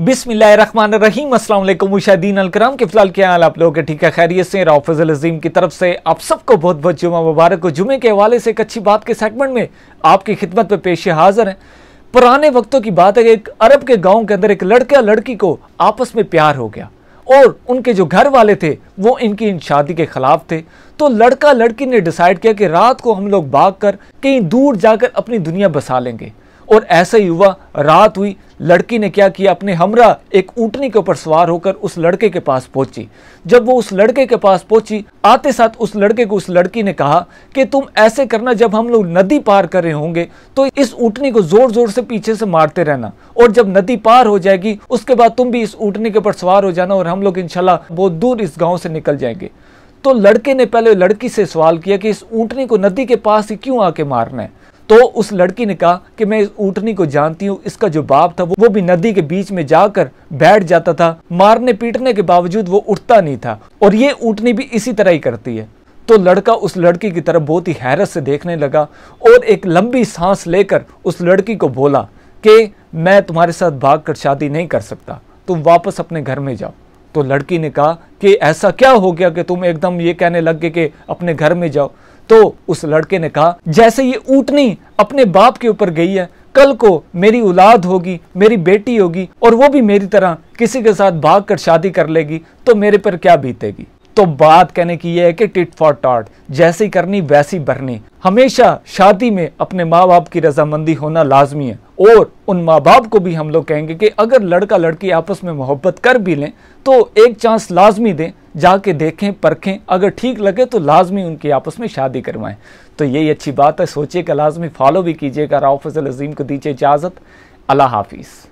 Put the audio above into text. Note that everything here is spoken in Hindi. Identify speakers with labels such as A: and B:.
A: बिसमीम मुशादीन अलकराम के फिलहाल क्या हाल आप लोगों के ठीक है खैरियत से राफजल अजीम की तरफ से आप सबको बहुत बहुत जुमा मुबारक को जुमे के हवाले से एक अच्छी बात के सेगमेंट में आपकी खिदमत पर पेश हाजिर हैं पुराने वक्तों की बात है कि एक अरब के गाँव के अंदर एक लड़का लड़की को आपस में प्यार हो गया और उनके जो घर वाले थे वो इनकी इन शादी के खिलाफ थे तो लड़का लड़की ने डिसाइड किया कि रात को हम लोग भाग कर कहीं दूर जाकर अपनी दुनिया बसा लेंगे और ऐसा ही हुआ रात हुई लड़की ने क्या किया अपने हमरा एक ऊटनी के ऊपर सवार होकर उस लड़के के पास पहुंची जब वो उस लड़के के पास पहुंची आते साथ उस लड़के को उस लड़की ने कहा कि तुम ऐसे करना जब हम लोग नदी पार कर रहे होंगे तो इस ऊटनी को जोर जोर से पीछे से मारते रहना और जब नदी पार हो जाएगी उसके बाद तुम भी इस ऊटनी के ऊपर सवार हो जाना और हम लोग इनशाला बहुत दूर इस गाँव से निकल जाएंगे तो लड़के ने पहले लड़की से सवाल किया कि इस ऊँटनी को नदी के पास ही क्यों आके मारना है तो उस लड़की ने कहा कि मैं इस ऊटनी को जानती हूँ इसका जो बाप था वो भी नदी के बीच में जाकर बैठ जाता था मारने पीटने के बावजूद वो उठता नहीं था और ये ऊटनी भी इसी तरह ही करती है तो लड़का उस लड़की की तरफ बहुत ही हैरत से देखने लगा और एक लंबी सांस लेकर उस लड़की को बोला कि मैं तुम्हारे साथ भाग कर शादी नहीं कर सकता तुम वापस अपने घर में जाओ तो लड़की ने कहा कि ऐसा क्या हो गया कि तुम एकदम ये कहने लग गए कि अपने घर में जाओ तो उस लड़के ने कहा जैसे ये ऊटनी अपने बाप के ऊपर गई है कल को मेरी औलाद होगी मेरी बेटी होगी और वो भी मेरी तरह किसी के साथ भाग कर शादी कर लेगी तो मेरे पर क्या बीतेगी तो बात कहने की यह है कि टिट फॉर टॉट जैसी करनी वैसी भरनी हमेशा शादी में अपने माँ बाप की रजामंदी होना लाजमी है और उन माँ बाप को भी हम लोग कहेंगे कि अगर लड़का लड़की आपस में मोहब्बत कर भी लें तो एक चांस लाजमी दें जाके देखें परखें अगर ठीक लगे तो लाजमी उनकी आपस में शादी करवाएं तो यही अच्छी बात है सोचिएगा लाजमी फॉलो भी कीजिएगा राव फजल अजीम को दीजिए इजाज़त अल्लाह हाफिज़